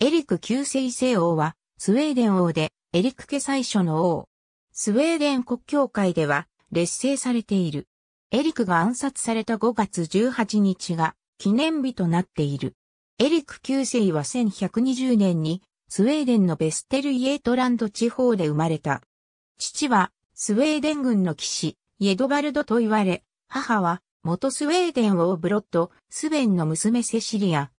エリク旧世世王は、スウェーデン王で、エリク家最初の王。スウェーデン国教会では、劣勢されている。エリクが暗殺された5月18日が、記念日となっている。エリク旧世は1120年に、スウェーデンのベステルイエートランド地方で生まれた。父は、スウェーデン軍の騎士、イェドバルドと言われ、母は、元スウェーデン王ブロッド、スベンの娘セシリア。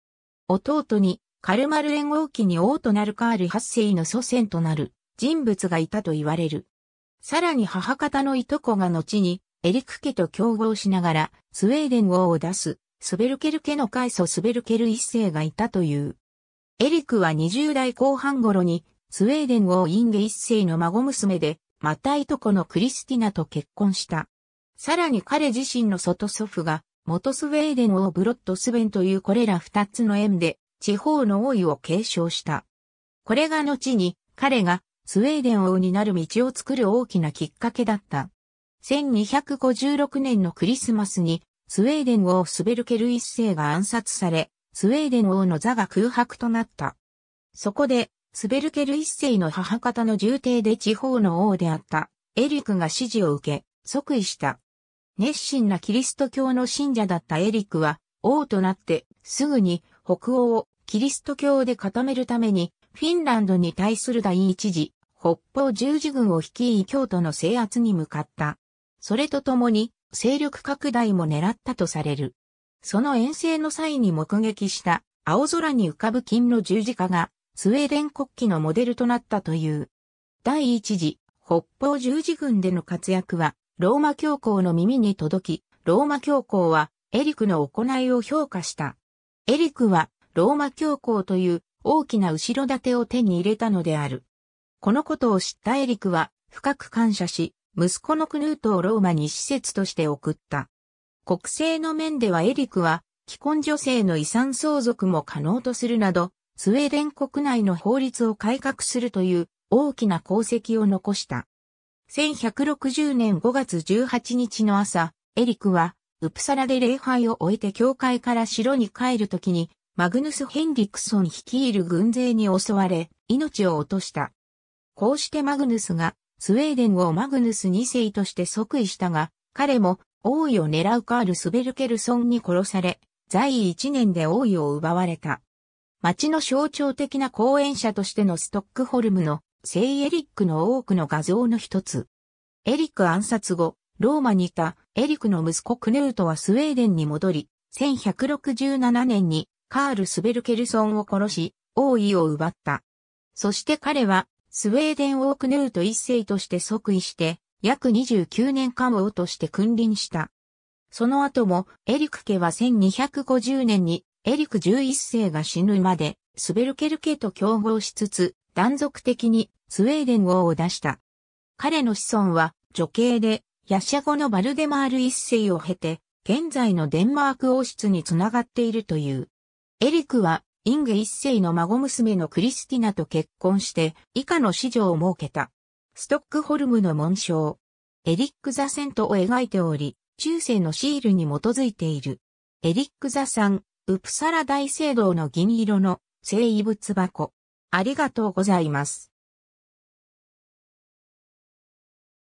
弟に、カルマル連合期に王となるカール8世の祖先となる人物がいたと言われる。さらに母方のいとこが後にエリク家と競合しながらスウェーデン王を出すスベルケル家の開祖スベルケル一世がいたという。エリクは20代後半頃にスウェーデン王インゲ一世の孫娘でまたいとこのクリスティナと結婚した。さらに彼自身の外祖父が元スウェーデン王ブロットスベンというこれら二つの縁で地方の王位を継承した。これが後に彼がスウェーデン王になる道を作る大きなきっかけだった。1256年のクリスマスにスウェーデン王スベルケル一世が暗殺され、スウェーデン王の座が空白となった。そこで、スベルケル一世の母方の重帝で地方の王であったエリクが指示を受け、即位した。熱心なキリスト教の信者だったエリクは、王となってすぐに北欧キリスト教で固めるために、フィンランドに対する第一次、北方十字軍を率い京都の制圧に向かった。それとともに、勢力拡大も狙ったとされる。その遠征の際に目撃した青空に浮かぶ金の十字架がスウェーデン国旗のモデルとなったという。第一次北方十字軍での活躍はローマ教皇の耳に届き、ローマ教皇はエリクの行いを評価した。エリクはローマ教皇という大きな後ろ盾を手に入れたのである。このことを知ったエリクは深く感謝し、息子のクヌートをローマに施設として送った。国政の面ではエリクは既婚女性の遺産相続も可能とするなど、スウェーデン国内の法律を改革するという大きな功績を残した。1160年5月18日の朝、エリクは、ウプサラで礼拝を終えて教会から城に帰るときに、マグヌス・ヘンリクソン率いる軍勢に襲われ、命を落とした。こうしてマグヌスが、スウェーデンをマグヌス2世として即位したが、彼も王位を狙うカール・スベルケルソンに殺され、在位1年で王位を奪われた。町の象徴的な講演者としてのストックホルムの聖エリックの多くの画像の一つ。エリック暗殺後、ローマにいたエリックの息子クヌートはスウェーデンに戻り、1167年にカール・スベルケルソンを殺し、王位を奪った。そして彼は、スウェーデン王クヌート一世として即位して、約29年間王として君臨した。その後も、エリク家は1250年に、エリク11世が死ぬまで、スベルケル家と競合しつつ、断続的にスウェーデン王を出した。彼の子孫は、女系で、ヤシャ語のバルデマール一世を経て、現在のデンマーク王室につながっているという。エリクは、インゲ一世の孫娘のクリスティナと結婚して、以下の子女を設けた。ストックホルムの紋章。エリック・ザ・セントを描いており、中世のシールに基づいている。エリック・ザ・さん、ウプサラ大聖堂の銀色の聖遺物箱。ありがとうございます。